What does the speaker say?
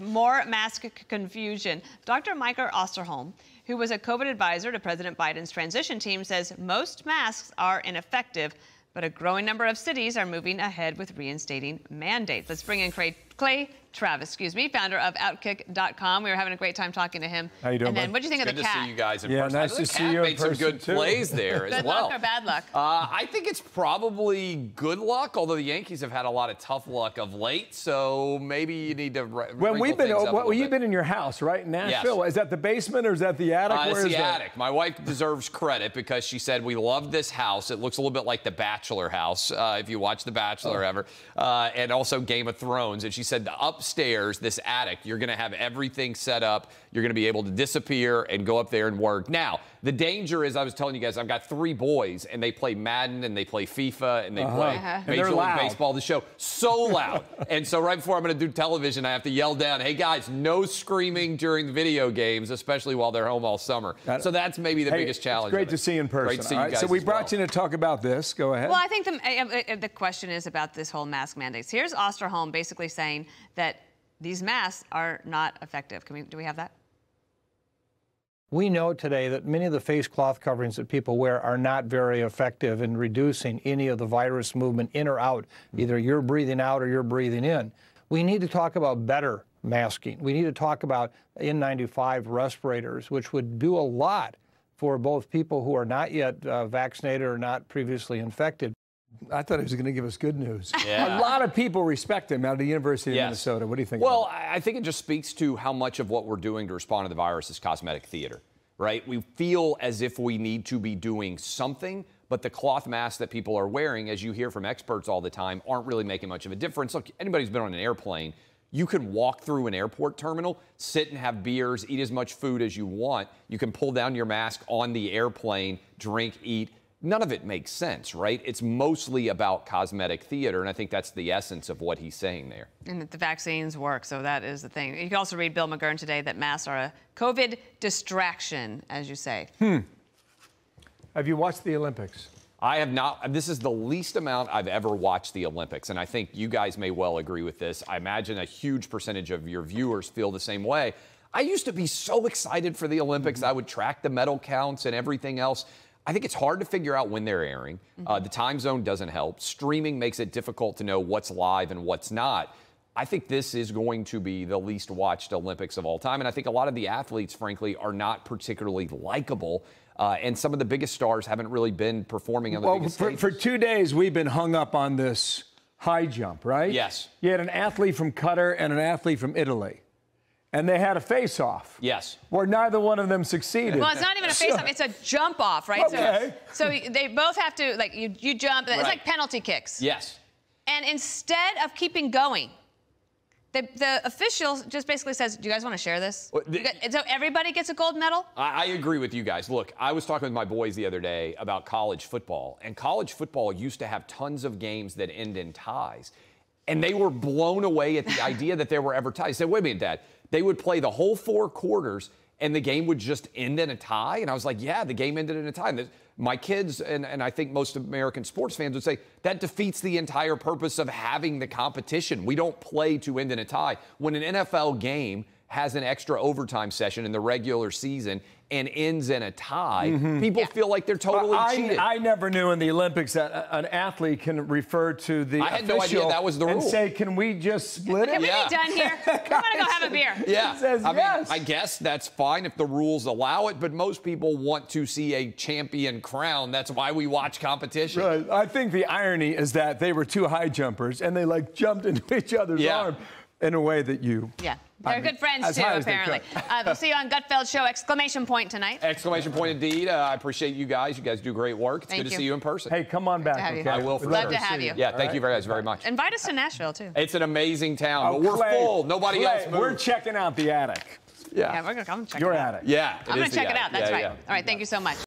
more mask confusion. Dr. Michael Osterholm, who was a COVID advisor to President Biden's transition team, says most masks are ineffective, but a growing number of cities are moving ahead with reinstating mandates. Let's bring in Craig Clay Travis, excuse me, founder of Outkick.com. We were having a great time talking to him. How you doing? man? what do you think it's of the cat? Good to see you guys in yeah, person. nice to see you in made person some good too. plays there as well. Good luck or bad luck? Uh, I think it's probably good luck, although the Yankees have had a lot of tough luck of late. So maybe you need to. Well, we've been. Well, well you've been in your house, right, in Nashville. Yes. Is that the basement or is that the attic? Uh, it's the attic. My wife deserves credit because she said we love this house. It looks a little bit like the Bachelor house, uh, if you watch The Bachelor oh. ever, uh, and also Game of Thrones. And she said the upstairs, this attic, you're going to have everything set up. You're going to be able to disappear and go up there and work. Now, the danger is, I was telling you guys, I've got three boys, and they play Madden, and they play FIFA, and they uh-huh. play uh-huh. Major League Baseball, the show. So loud. and so right before I'm going to do television, I have to yell down, hey, guys, no screaming during the video games, especially while they're home all summer. That, so that's maybe the hey, biggest challenge. great to see in person. Great to see you guys so we brought well. you to talk about this. Go ahead. Well, I think the, eh, eh, the question is about this whole mask mandates. Here's Osterholm basically saying, saying that these masks are not effective. We, do we have that? We know today that many of the face cloth coverings that people wear are not very effective in reducing any of the virus movement in or out. Either you're breathing out or you're breathing in. We need to talk about better masking. We need to talk about N95 respirators, which would do a lot for both people who are not yet uh, vaccinated or not previously infected. I thought he was going to give us good news. Yeah. a lot of people respect him out of the University of yes. Minnesota. What do you think? Well, I think it just speaks to how much of what we're doing to respond to the virus is cosmetic theater, right? We feel as if we need to be doing something, but the cloth masks that people are wearing, as you hear from experts all the time, aren't really making much of a difference. Look, anybody who's been on an airplane, you can walk through an airport terminal, sit and have beers, eat as much food as you want. You can pull down your mask on the airplane, drink, eat none of it makes sense, right? It's mostly about cosmetic theater, and I think that's the essence of what he's saying there. And that the vaccines work, so that is the thing. You can also read Bill McGurn today that masks are a COVID distraction, as you say. Hmm. Have you watched the Olympics? I have not. This is the least amount I've ever watched the Olympics, and I think you guys may well agree with this. I imagine a huge percentage of your viewers feel the same way. I used to be so excited for the Olympics. Mm-hmm. I would track the medal counts and everything else. I think it's hard to figure out when they're airing. Uh, mm-hmm. Uh, the time zone doesn't help. Streaming makes it difficult to know what's live and what's not. I think this is going to be the least watched Olympics of all time. And I think a lot of the athletes, frankly, are not particularly likable. Uh, and some of the biggest stars haven't really been performing on the well, biggest for, stages. for two days, we've been hung up on this high jump, right? Yes. You had an athlete from Qatar and an athlete from Italy and they had a face-off. Yes. Where neither one of them succeeded. Well, it's not even a face-off; it's a jump-off, right? Okay. So, so they both have to like you you jump. Right. It's like penalty kicks. Yes. And instead of keeping going, the, the, official just basically says, "Do you guys want to share this?" so everybody gets a gold medal. I, I, agree with you guys. Look, I was talking with my boys the other day about college football, and college football used to have tons of games that end in ties. And they were blown away at the idea that there were ever ties. They said, wait a minute, Dad. They would play the whole four quarters and the game would just end in a tie. And I was like, yeah, the game ended in a tie. And my kids, and, and I think most American sports fans would say, that defeats the entire purpose of having the competition. We don't play to end in a tie. When an NFL game – has an extra overtime session in the regular season and ends in a tie, mm-hmm. people yeah. feel like they're totally I, cheated. I, never knew in the Olympics that an athlete can refer to the I had no idea that was the rule. And say, can we just split it? Can we yeah. be done here? I want to go have a beer. Yeah. Says, I yes. mean, I guess that's fine if the rules allow it, but most people want to see a champion crown. That's why we watch competition. Right. I think the irony is that they were two high jumpers and they like jumped into each other's yeah. arm in a way that you. Yeah. They're I mean, good friends too, apparently. uh, we'll see you on Gutfeld Show! Exclamation point tonight. Exclamation point indeed. Uh, I appreciate you guys. You guys do great work. It's thank good you. to see you in person. Hey, come on back. Okay? I will. For Love sure. to have you. Yeah, thank right? you guys very much. Invite us to Nashville too. It's an amazing town, oh, but we're Clay, full. Nobody Clay, else. Moved. We're checking out the attic. Yeah, yeah we're gonna come check. Your it out. attic. Yeah, I'm gonna check it out. That's right. All right, thank you so much.